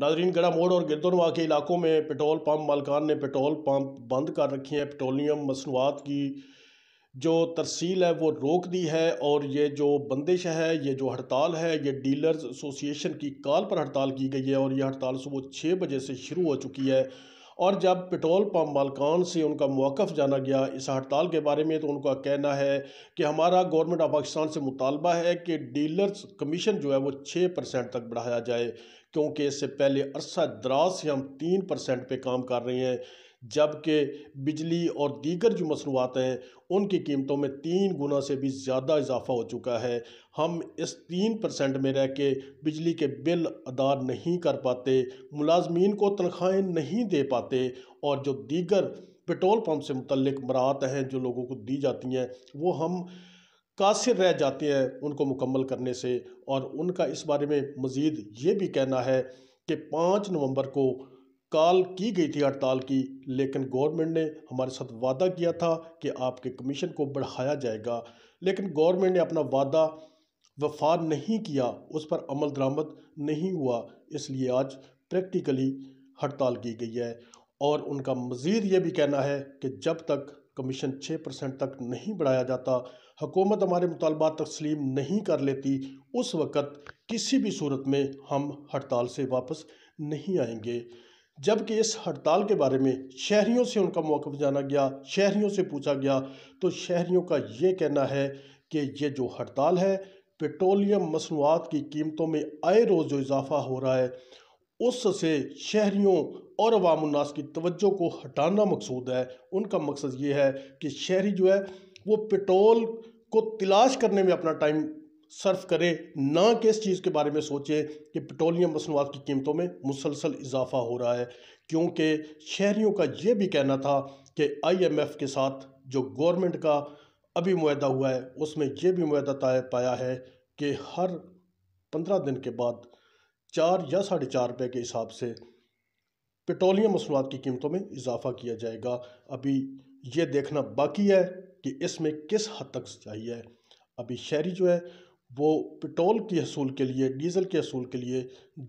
नाजरीन गड़ा मोड़ और गिरदोनवा के इलाकों में पेट्रोल पम्प मालकान ने पेट्रोल पम्प बंद कर रखे हैं पेट्रोलियम मसनूआत की जो तरसील है वो रोक दी है और ये जो बंदिश है ये जो हड़ताल है ये डीलर्स एसोसिएशन की कॉल पर हड़ताल की गई है और ये हड़ताल सुबह छः बजे से शुरू हो चुकी है और जब पेट्रोल पम्प मालकान से उनका मौक़ जाना गया इस हड़ताल के बारे में तो उनका कहना है कि हमारा गवर्नमेंट ऑफ पाकिस्तान से मुतालबा है कि डीलर्स कमीशन जो है वो छः परसेंट तक बढ़ाया जाए क्योंकि इससे पहले अरसा दराज से हम तीन परसेंट पर काम कर रहे हैं जबकि बिजली और दीगर जो मसनूआत हैं उनकी कीमतों में तीन गुना से भी ज़्यादा इजाफा हो चुका है हम इस तीन परसेंट में रह के बिजली के बिल अदा नहीं कर पाते मुलाजमीन को तनख्वाहें नहीं दे पाते और जो दीगर पेट्रोल पम्प से मुतलक मराहत हैं जो लोगों को दी जाती हैं वो हम कासिर रह जाते हैं उनको मुकम्मल करने से और उनका इस बारे में मज़ीद ये भी कहना है कि पाँच नवंबर को कॉल की गई थी हड़ताल की लेकिन गवर्नमेंट ने हमारे साथ वादा किया था कि आपके कमीशन को बढ़ाया जाएगा लेकिन गवर्नमेंट ने अपना वादा वफा नहीं किया उस पर अमल दरामद नहीं हुआ इसलिए आज प्रैक्टिकली हड़ताल की गई है और उनका मज़ीद ये भी कहना है कि जब तक कमीशन छः परसेंट तक नहीं बढ़ाया जाता हुकूमत हमारे मुतालबा तस्लीम नहीं कर लेती उस वक़्त किसी भी सूरत में हम हड़ताल से वापस नहीं आएंगे जबकि इस हड़ताल के बारे में शहरीों से उनका मौक़ जाना गया शहरीों से पूछा गया तो शहरीों का ये कहना है कि ये जो हड़ताल है पेट्रोलियम मसनूआत की कीमतों में आए रोज़ जो इजाफा हो रहा है उससे शहरीों और अवामनास की तवज्जो को हटाना मकसूद है उनका मकसद ये है कि शहरी जो है वो पेट्रोल को तलाश करने में अपना टाइम सर्फ करें ना कि इस चीज़ के बारे में सोचें कि पेट्रोलियम मसनवाद की कीमतों में मुसलसल इजाफा हो रहा है क्योंकि शहरीों का ये भी कहना था कि आईएमएफ के साथ जो गवर्नमेंट का अभी माहा हुआ है उसमें यह भी माहा पाया है कि हर पंद्रह दिन के बाद चार या साढ़े चार रुपये के हिसाब से पेट्रोलियम मसनूआत की कीमतों में इजाफा किया जाएगा अभी ये देखना बाकी है कि इसमें किस हद तक चाहिए अभी शहरी जो है वो पेट्रोल के हसूल के लिए डीज़ल के हसूल के लिए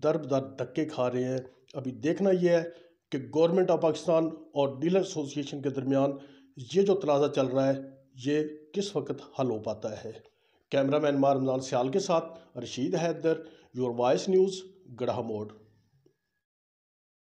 दर बदर धक्के खा रहे हैं अभी देखना यह है कि गवर्नमेंट ऑफ पाकिस्तान और डीलर एसोसिएशन के दरमियान ये जो तनाज़ा चल रहा है ये किस वक्त हल हो पाता है कैमरा मैन मार रमज़ान सियाल के साथ Rashid Haider your voice news Graham Mode.